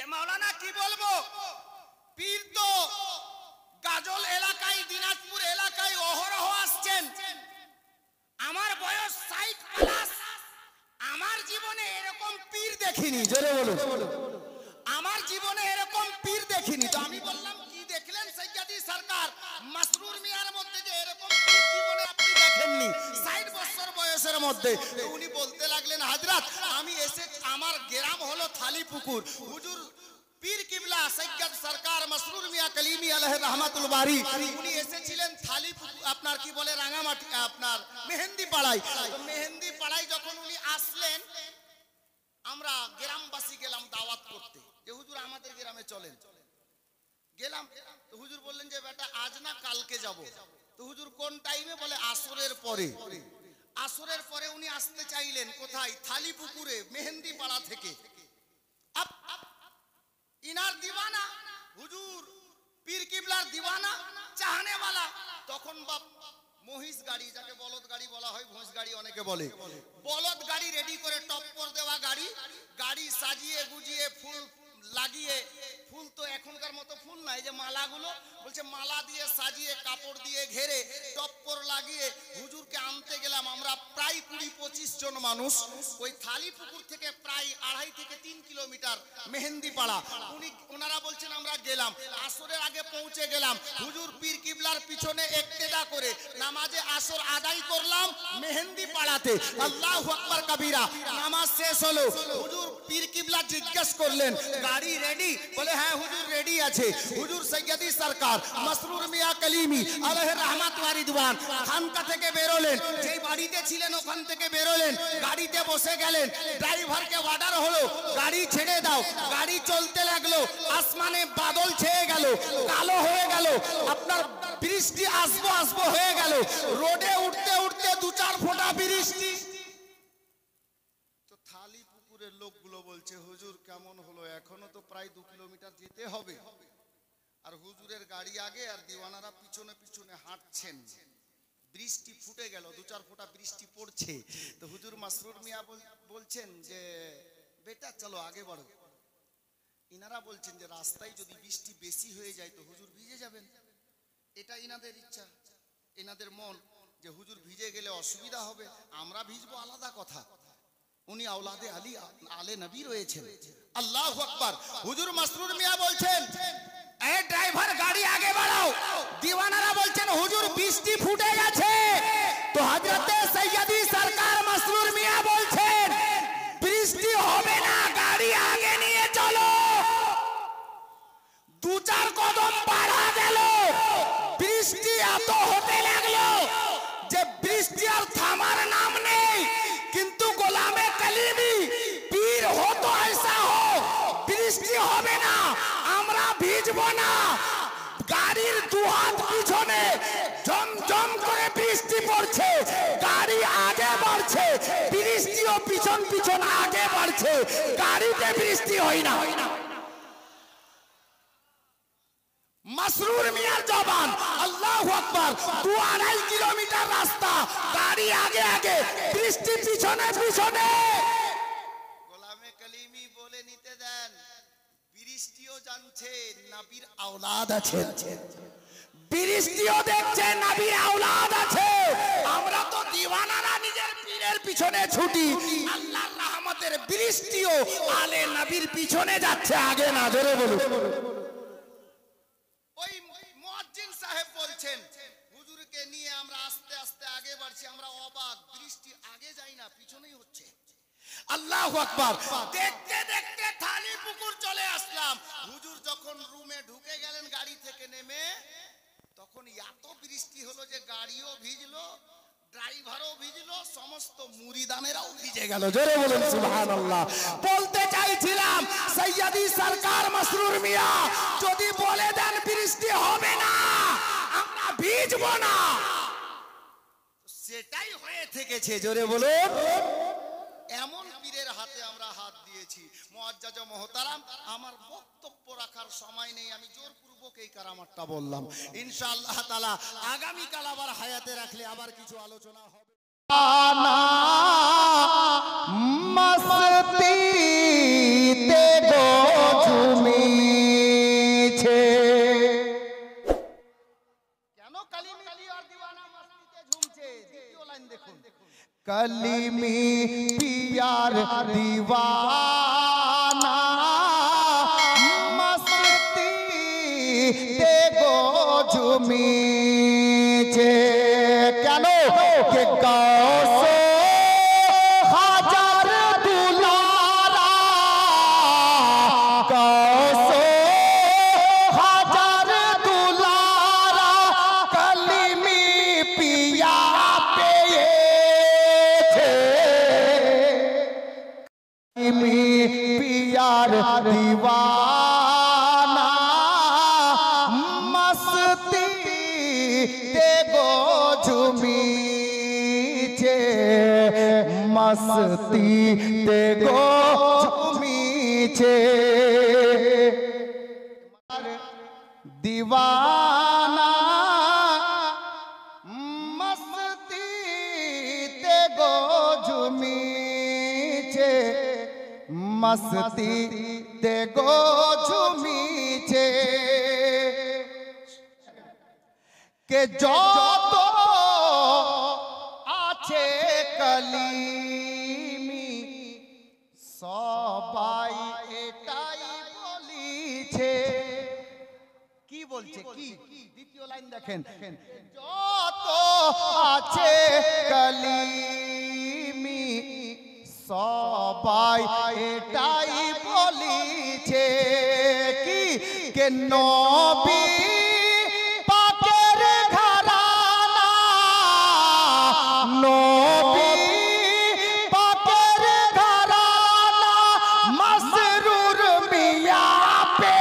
যে মাওলানা কি বলবো পীর তো গাজল এলাকায় দিনাজপুর এলাকায় অহরহ আসছেন আমার বয়স ষাট প্লাস আমার জীবনে এরকম পীর দেখিনি জোরে বলো আমার জীবনে এরকম পীর দেখিনি তো আমি বললাম কি দেখলেন সৈয়াদি সরকার মাসরুর মিয়ার মধ্যে যে এরকম পীর জীবনে আপনি দেখেননি ষাট বছর বয়সের মধ্যে উনি বলতে লাগলেন হাজরাত এসে আমার গ্রাম হলো থালি পুকুর হুজুর পীর সৈয়দ সরকার মসরুর মিয়া কলিমি আলহ রহমাতুল বারি উনি এসেছিলেন থালি আপনার কি বলে রাঙামাটি আপনার মেহেন্দি মেহেন্দি যখন উনি আসলেন আমরা গ্রামবাসী গেলাম দাওয়াত করতে যে হুজুর আমাদের গ্রামে চলেন গেলাম হুজুর বললেন যে বেটা আজ না কালকে যাব তো হুজুর কোন টাইমে বলে আসরের পরে আসরের পরে উনি আসতে চাইলেন কোথায় থালি পুকুরে মেহেন্দি পাড়া থেকে ইনার দিবানা হুজুর পীর কিবলার দিওয়ানা চাহানেওয়ালা তখন বাপ মহিষ গাড়ি যাকে বলদ গাড়ি বলা হয় ভোঁস গাড়ি অনেকে বলে বলদ গাড়ি রেডি করে টপ দেওয়া গাড়ি গাড়ি সাজিয়ে গুজিয়ে ফুল লাগিয়ে ফুল তো এখনকার মতো ফুল নাই যে মালাগুলো বলছে মালা দিয়ে সাজিয়ে কাপড় দিয়ে ঘেরে লাগিয়ে হুজুরকে আনতে গেলাম আমরা প্রায় কুড়ি পঁচিশ জন মানুষ ওই থালি পুকুর থেকে প্রায় আড়াই থেকে তিন কিলোমিটার মেহেন্দি পাড়া উনি ওনারা বলছেন আমরা গেলাম আসরের আগে পৌঁছে গেলাম হুজুর পীর কিবলার পিছনে একটেদা করে নামাজে আসর আদায় করলাম মেহেন্দি পাড়াতে আল্লাহ আকবর কবিরা নামাজ শেষ হলো হুজুর পীর কিবলা জিজ্ঞেস করলেন গাড়ি রেডি বলে হ্যাঁ হুজুর রেডি আছে হুজুর সৈয়দি সরকার মাসরুর মিয়া কলিমি আলহ রহমাত ওয়ারিদওয়ান খানকা থেকে বেরোলেন যেই বাড়িতে ছিলেন ওখান থেকে বেরোলেন গাড়িতে বসে গেলেন ড্রাইভারকে অর্ডার হলো গাড়ি ছেড়ে দাও গাড়ি চলতে লাগলো আসমানে বাদল ছেয়ে গেল কালো হয়ে গেল আপনার রোডে উঠতে উঠতে দু চার ফোঁটা বৃষ্টি থালি পুকুরের লোকগুলো বলছে হুজুর কেমন হলো এখনো তো প্রায় দু কিলোমিটার যেতে হবে আর হুজুরের গাড়ি আগে আর দিওয়ানারা পিছনে পিছনে হাঁটছেন বৃষ্টি ফুটে গেল দু চার বৃষ্টি পড়ছে তো হুজুর মাসরুর মিয়া বলছেন যে বেটা চলো আগে ইনারা বলছেন যে রাস্তায় যদি বৃষ্টি বেশি হয়ে যায় তো হুজুর ভিজে যাবেন এটা ইনাদের ইচ্ছা এনাদের মন যে হুজুর ভিজে গেলে অসুবিধা হবে আমরা ভিজবো আলাদা কথা উনি আউলাদে আলী আলে নবী রয়েছেন আল্লাহ আকবার হুজুর মাসরুর মিয়া বলছেন ড্রাইভার গাড়ি আগে বাড়াও দিওয়ানারা বলছেন হুজুর বৃষ্টি ফুটে গেছে তো হযরতে সৈয়দি সরকার মাসরুর মিয়া বলছেন বৃষ্টি হবে না আমরা ভিজব না গাড়ির দুহাত পিছনে জমজম করে বৃষ্টি পড়ছে গাড়ি আগে বাড়ছে বৃষ্টিও পিছন পিছন আগে বাড়ছে গাড়িতে বৃষ্টি হয় না হয় না মাসরুর মিয়ার জবান আল্লাহ আকবার দু আড়াই কিলোমিটার রাস্তা গাড়ি আগে আগে বৃষ্টি পিছনে পিছনে নাবির আওলাদ আছে বিরিস্তিও দেখছে নাবির আওলাদ আছে আমরা তো দিওয়ানারা নিজের পীরের পিছনে ছুটি আল্লাহর রহমতের বৃষ্টিও আলে নাবির পিছনে যাচ্ছে আগে না ধরে বলো ওই মুয়াজ্জিন সাহেব বলছেন হুজুরকে নিয়ে আমরা আস্তে আস্তে আগে বাড়ছি আমরা অবাক বৃষ্টি আগে যাই না পিছনেই হচ্ছে আল্লাহ আকবার দেখতে দেখতে থালি পুকুর চলে আসলাম হুজুর যখন রুমে ঢুকে গেলেন গাড়ি থেকে নেমে তখন এত বৃষ্টি হলো যে গাড়িও ভিজলো ড্রাইভারও ভিজলো সমস্ত জোরে বলতে চাইছিলাম সরকার মিয়া যদি বলে দেন বৃষ্টি হবে না আমরা ভিজব না সেটাই হয়ে থেকেছে জোরে বলুন মোয়াজ্জেজ আমার বক্তব্য রাখার সময় নেই আমি জোরপূর্বক এই কারামারটা বললাম ইনশাআল্লাহ আবার হায়াতে রাখলে আবার কিছু আলোচনা হবে কালিমি আর পিয়ার দিবা प्यार दीवाना मस्ती ते गो झुमी छे मस्ती ते गो झुमी छे दीवाना মস্তি তে গো ঝুমিছে কে যত আছে কলিমি সবাই এটাই বলিছে কি বলছে কি দ্বিতীয় লাইন দেখেন যত আছে কলি के नौबी पाकर घराना नौबी पाकर घराना मसरूर मिया पे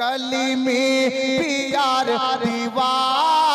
कली में प्यार दीवार